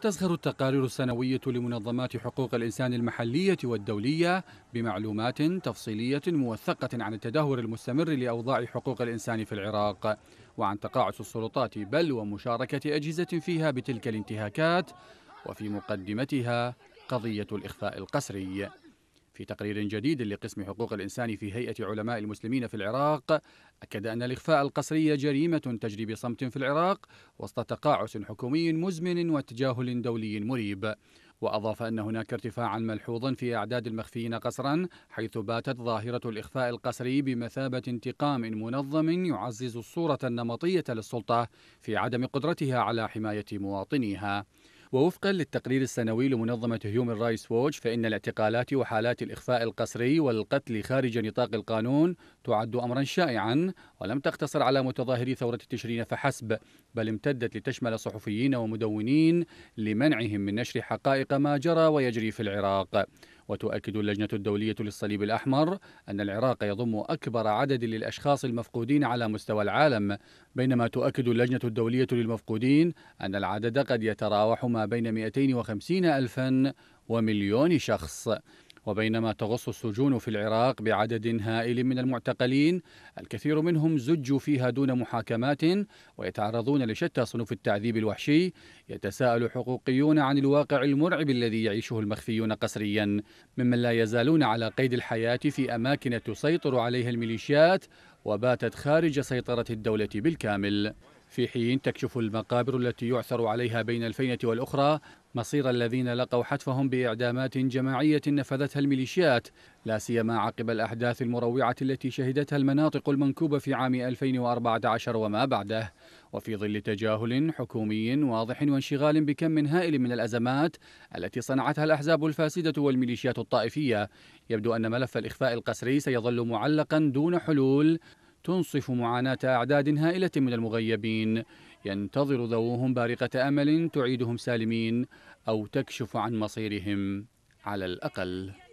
تزخر التقارير السنوية لمنظمات حقوق الإنسان المحلية والدولية بمعلومات تفصيلية موثقة عن التدهور المستمر لأوضاع حقوق الإنسان في العراق وعن تقاعس السلطات بل ومشاركة أجهزة فيها بتلك الانتهاكات وفي مقدمتها قضية الإخفاء القسري في تقرير جديد لقسم حقوق الإنسان في هيئة علماء المسلمين في العراق أكد أن الإخفاء القسري جريمة تجري بصمت في العراق وسط تقاعس حكومي مزمن وتجاهل دولي مريب وأضاف أن هناك ارتفاعا ملحوظا في أعداد المخفيين قسرا حيث باتت ظاهرة الإخفاء القسري بمثابة انتقام منظم يعزز الصورة النمطية للسلطة في عدم قدرتها على حماية مواطنيها ووفقا للتقرير السنوي لمنظمة هيومن رايتس ووتش فإن الاعتقالات وحالات الإخفاء القسري والقتل خارج نطاق القانون تعد أمرا شائعا ولم تقتصر على متظاهري ثورة تشرين فحسب بل امتدت لتشمل صحفيين ومدونين لمنعهم من نشر حقائق ما جرى ويجري في العراق وتؤكد اللجنة الدولية للصليب الأحمر أن العراق يضم أكبر عدد للأشخاص المفقودين على مستوى العالم بينما تؤكد اللجنة الدولية للمفقودين أن العدد قد يتراوح ما بين 250 ألفا ومليون شخص وبينما تغص السجون في العراق بعدد هائل من المعتقلين الكثير منهم زجوا فيها دون محاكمات ويتعرضون لشتى صنوف التعذيب الوحشي يتساءل حقوقيون عن الواقع المرعب الذي يعيشه المخفيون قسريا ممن لا يزالون على قيد الحياة في أماكن تسيطر عليها الميليشيات وباتت خارج سيطرة الدولة بالكامل في حين تكشف المقابر التي يعثر عليها بين الفينة والأخرى مصير الذين لقوا حتفهم بإعدامات جماعية نفذتها الميليشيات لا سيما عقب الأحداث المروعة التي شهدتها المناطق المنكوبة في عام 2014 وما بعده وفي ظل تجاهل حكومي واضح وانشغال بكم هائل من الأزمات التي صنعتها الأحزاب الفاسدة والميليشيات الطائفية يبدو أن ملف الإخفاء القسري سيظل معلقا دون حلول تنصف معاناة أعداد هائلة من المغيبين ينتظر ذووهم بارقة أمل تعيدهم سالمين أو تكشف عن مصيرهم على الأقل